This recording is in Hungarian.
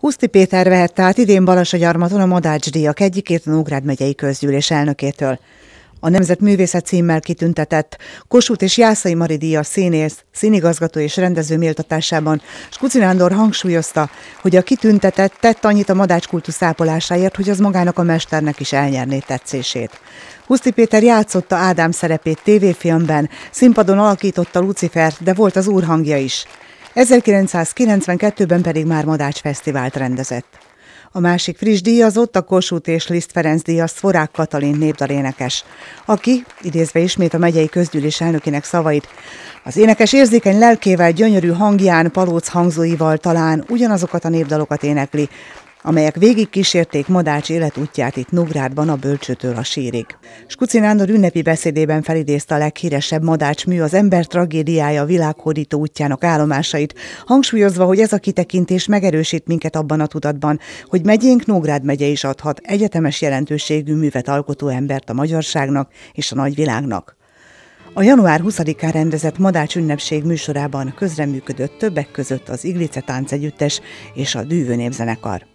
Huszti Péter vehette át idén Balasagyarmaton a Madács díjak egyikét a Nógrád megyei közgyűlés elnökétől. A Nemzet Művészet címmel kitüntetett Kossuth és Jászai Mari díja színész, színigazgató és rendező méltatásában Skucinándor hangsúlyozta, hogy a kitüntetett tett annyit a madács kultusz ápolásáért, hogy az magának a mesternek is elnyerné tetszését. Huszti Péter játszotta Ádám szerepét tévéfilmben, színpadon alakította Lucifert, de volt az úrhangja is. 1992-ben pedig már Madács Fesztivált rendezett. A másik friss díjazott a Kossuth és Liszt Ferenc díjas Szforák Katalin népdalénekes, aki, idézve ismét a megyei közgyűlés elnökének szavait, az énekes érzékeny lelkével, gyönyörű hangján, palóc hangzóival talán ugyanazokat a népdalokat énekli, amelyek végigkísérték Madács életútját itt Nográdban a bölcsőtől a sírig. Skuci Nándor ünnepi beszédében felidézte a leghíresebb Madács mű az ember tragédiája világhódító útjának állomásait, hangsúlyozva, hogy ez a kitekintés megerősít minket abban a tudatban, hogy megyénk Nógrád megye is adhat egyetemes jelentőségű művet alkotó embert a magyarságnak és a nagyvilágnak. A január 20-án rendezett Madács ünnepség műsorában közreműködött többek között az Iglice Táncegyüttes és a Dűvő Népzenekar.